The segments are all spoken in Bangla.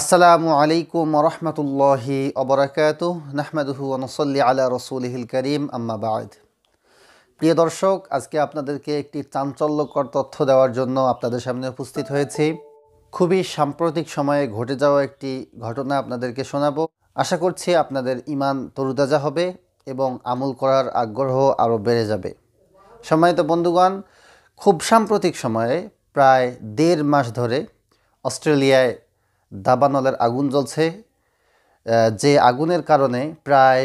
আসসালামু আলাইকুম রহমতুল্লাহি অবরাকাত নাহমাদুহু নসল্লি আলা রসুলহিল করিম আম্মাবাদ প্রিয় দর্শক আজকে আপনাদেরকে একটি চাঞ্চল্যকর তথ্য দেওয়ার জন্য আপনাদের সামনে উপস্থিত হয়েছি খুবই সাম্প্রতিক সময়ে ঘটে যাওয়া একটি ঘটনা আপনাদেরকে শোনাবো আশা করছি আপনাদের ইমান তরুতাজা হবে এবং আমল করার আগ্রহ আরও বেড়ে যাবে তো বন্ধুগণ খুব সাম্প্রতিক সময়ে প্রায় দেড় মাস ধরে অস্ট্রেলিয়ায় দাবানলের আগুন জ্বলছে যে আগুনের কারণে প্রায়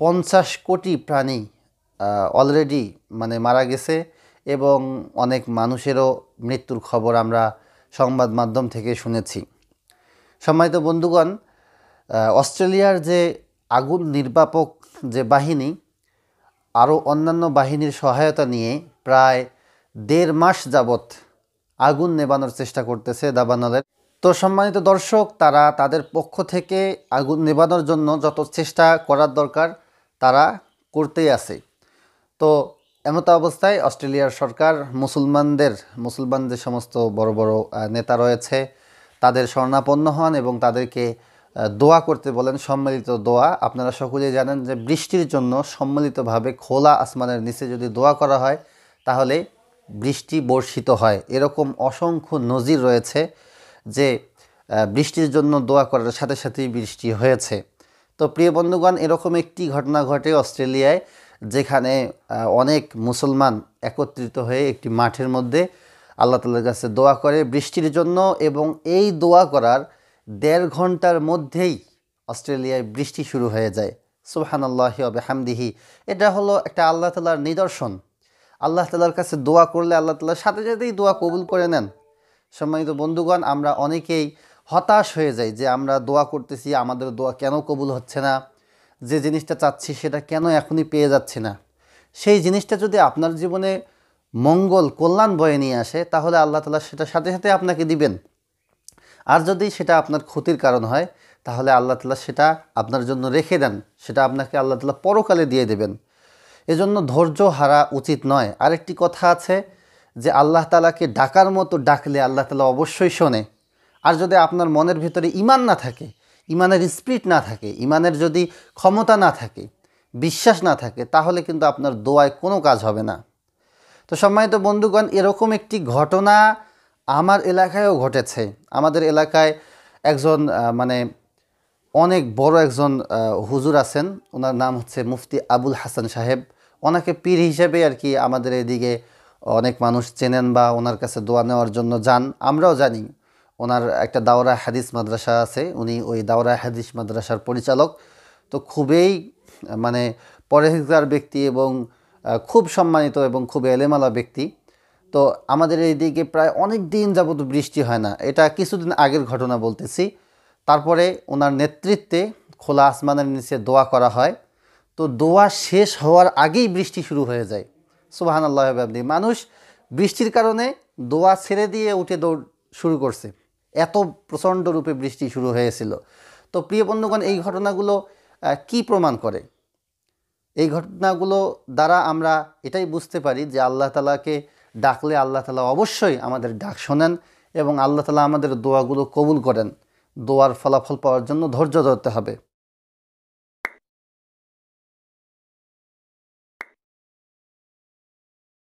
পঞ্চাশ কোটি প্রাণী অলরেডি মানে মারা গেছে এবং অনেক মানুষেরও মৃত্যুর খবর আমরা সংবাদ মাধ্যম থেকে শুনেছি সম্মানিত বন্ধুগণ অস্ট্রেলিয়ার যে আগুন নির্বাপক যে বাহিনী আরও অন্যান্য বাহিনীর সহায়তা নিয়ে প্রায় দেড় মাস যাবৎ আগুন নেবানোর চেষ্টা করতেছে দাবানলের তো সম্মানিত দর্শক তারা তাদের পক্ষ থেকে আগুন নেবানোর জন্য যত চেষ্টা করার দরকার তারা করতেই আছে তো এমত অবস্থায় অস্ট্রেলিয়ার সরকার মুসলমানদের মুসলমান যে সমস্ত বড় বড় নেতা রয়েছে তাদের স্বর্ণাপন্ন হন এবং তাদেরকে দোয়া করতে বলেন সম্মিলিত দোয়া আপনারা সকলেই জানেন যে বৃষ্টির জন্য সম্মিলিতভাবে খোলা আসমানের নিচে যদি দোয়া করা হয় তাহলে বৃষ্টি বর্ষিত হয় এরকম অসংখ্য নজির রয়েছে যে বৃষ্টির জন্য দোয়া করার সাথে সাথেই বৃষ্টি হয়েছে তো প্রিয় বন্ধুগণ এরকম একটি ঘটনা ঘটে অস্ট্রেলিয়ায় যেখানে অনেক মুসলমান একত্রিত হয়ে একটি মাঠের মধ্যে আল্লাহ তালার কাছে দোয়া করে বৃষ্টির জন্য এবং এই দোয়া করার দেড় ঘন্টার মধ্যেই অস্ট্রেলিয়ায় বৃষ্টি শুরু হয়ে যায় সুবাহানাল্লাহি হবে হামদিহি এটা হলো একটা আল্লাহ তালার নিদর্শন আল্লাহ তালার কাছে দোয়া করলে আল্লাহ তালা সাথে সাথেই দোয়া কবুল করে নেন সম্মানিত বন্ধুগণ আমরা অনেকেই হতাশ হয়ে যাই যে আমরা দোয়া করতেছি আমাদের দোয়া কেন কবুল হচ্ছে না যে জিনিসটা চাচ্ছি সেটা কেন এখনই পেয়ে যাচ্ছি না সেই জিনিসটা যদি আপনার জীবনে মঙ্গল কল্যাণ বয়ে নিয়ে আসে তাহলে আল্লাহ তালা সেটা সাথে সাথে আপনাকে দিবেন আর যদি সেটা আপনার ক্ষতির কারণ হয় তাহলে আল্লাহ তালা সেটা আপনার জন্য রেখে দেন সেটা আপনাকে আল্লাহ তালা পরকালে দিয়ে দেবেন এজন্য ধৈর্য হারা উচিত নয় আরেকটি কথা আছে যে আল্লাহ তালাকে ডাকার মতো ডাকলে আল্লাহ তালা অবশ্যই শোনে আর যদি আপনার মনের ভিতরে ইমান না থাকে ইমানের স্পিরিট না থাকে ইমানের যদি ক্ষমতা না থাকে বিশ্বাস না থাকে তাহলে কিন্তু আপনার দোয়ায় কোনো কাজ হবে না তো সম্মানিত বন্ধুগণ এরকম একটি ঘটনা আমার এলাকায়ও ঘটেছে আমাদের এলাকায় একজন মানে অনেক বড় একজন হুজুর আছেন ওনার নাম হচ্ছে মুফতি আবুল হাসান সাহেব ওনাকে পীর হিসেবে আর কি আমাদের এদিকে অনেক মানুষ চেনেন বা ওনার কাছে দোয়া নেওয়ার জন্য যান আমরাও জানি ওনার একটা দাওরা হাদিস মাদ্রাসা আছে উনি ওই দাওরা হাদিস মাদ্রাসার পরিচালক তো খুবই মানে পরেজগার ব্যক্তি এবং খুব সম্মানিত এবং খুব এলেমালা ব্যক্তি তো আমাদের এই দিকে প্রায় অনেক দিন যাবত বৃষ্টি হয় না এটা কিছুদিন আগের ঘটনা বলতেছি তারপরে ওনার নেতৃত্বে খোলা আসমানের নিচে দোয়া করা হয় তো দোয়া শেষ হওয়ার আগেই বৃষ্টি শুরু হয়ে যায় সুবাহান আল্লাহ মানুষ বৃষ্টির কারণে দোয়া ছেড়ে দিয়ে উঠে দৌড় শুরু করছে এত প্রচণ্ড রূপে বৃষ্টি শুরু হয়েছিল তো প্রিয় বন্ধুগণ এই ঘটনাগুলো কি প্রমাণ করে এই ঘটনাগুলো দ্বারা আমরা এটাই বুঝতে পারি যে আল্লাহ তালাকে ডাকলে আল্লাহ তালা অবশ্যই আমাদের ডাক শোনেন এবং আল্লাহ তালা আমাদের দোয়াগুলো কবুল করেন দোয়ার ফলাফল পাওয়ার জন্য ধৈর্য ধরতে হবে